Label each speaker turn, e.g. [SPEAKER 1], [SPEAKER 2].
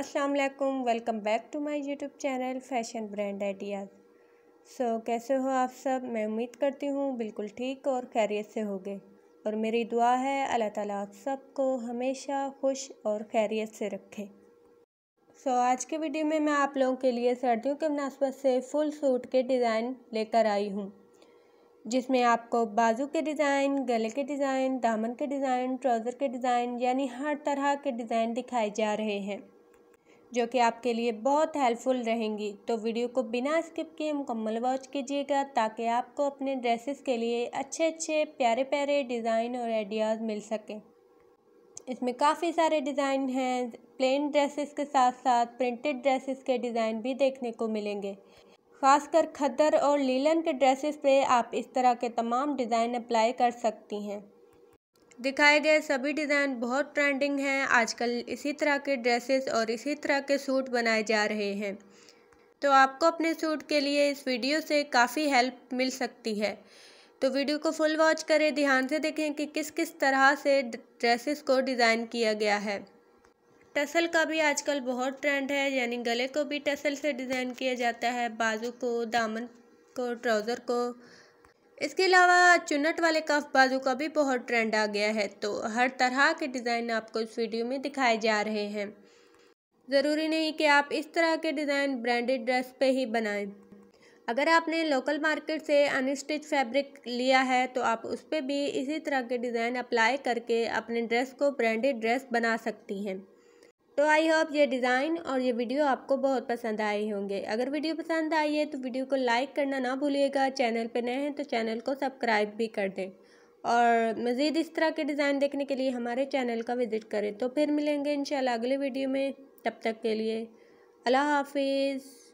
[SPEAKER 1] अस्सलाम वालेकुम welcome back to my YouTube channel fashion brand ideas so कैसे हो आप सब मैं उम्मीद करती हूँ बिल्कुल ठीक और खैरियत से होगे और मेरी दुआ है अल्लाह ताला आप सबको हमेशा खुश और खैरियत से रखे सो so, आज के वीडियो में मैं आप लोगों के लिए सर्दियों के मुनासबत से फुल सूट के डिज़ाइन लेकर आई हूँ जिसमें आपको बाजू के डिज़ाइन गले के डिज़ाइन दामन के डिज़ाइन ट्राउज़र के डिज़ाइन यानी हर तरह के डिज़ाइन दिखाए जा रहे हैं जो कि आपके लिए बहुत हेल्पफुल रहेंगी तो वीडियो को बिना स्किप किए मुकम्मल वॉच कीजिएगा ताकि आपको अपने ड्रेसेस के लिए अच्छे अच्छे प्यारे प्यारे डिज़ाइन और आइडियाज़ मिल सकें इसमें काफ़ी सारे डिज़ाइन हैं प्लेन ड्रेसेस के साथ साथ प्रिंटेड ड्रेसेस के डिज़ाइन भी देखने को मिलेंगे खासकर खद्दर और लीलन के ड्रेसेस पे आप इस तरह के तमाम डिज़ाइन अप्लाई कर सकती हैं दिखाए गए सभी डिज़ाइन बहुत ट्रेंडिंग हैं आजकल इसी तरह के ड्रेसेस और इसी तरह के सूट बनाए जा रहे हैं तो आपको अपने सूट के लिए इस वीडियो से काफ़ी हेल्प मिल सकती है तो वीडियो को फुल वॉच करें ध्यान से देखें कि किस किस तरह से ड्रेसेस को डिज़ाइन किया गया है टसल का भी आजकल बहुत ट्रेंड है यानी गले को भी टसल से डिज़ाइन किया जाता है बाजू को दामन को ट्राउज़र को इसके अलावा चुनट वाले कफ बाजू का भी बहुत ट्रेंड आ गया है तो हर तरह के डिज़ाइन आपको इस वीडियो में दिखाए जा रहे हैं ज़रूरी नहीं कि आप इस तरह के डिज़ाइन ब्रांडेड ड्रेस पे ही बनाएं अगर आपने लोकल मार्केट से अनस्टिच फैब्रिक लिया है तो आप उस पर भी इसी तरह के डिज़ाइन अप्लाई करके अपने ड्रेस को ब्रांडेड ड्रेस बना सकती हैं तो आई होप ये डिज़ाइन और ये वीडियो आपको बहुत पसंद आए होंगे अगर वीडियो पसंद आई है तो वीडियो को लाइक करना ना भूलिएगा चैनल पर नए हैं तो चैनल को सब्सक्राइब भी कर दें और मज़ीद इस तरह के डिज़ाइन देखने के लिए हमारे चैनल का विज़िट करें तो फिर मिलेंगे इंशाल्लाह अगले वीडियो में तब तक के लिए अल्लाह हाफिज़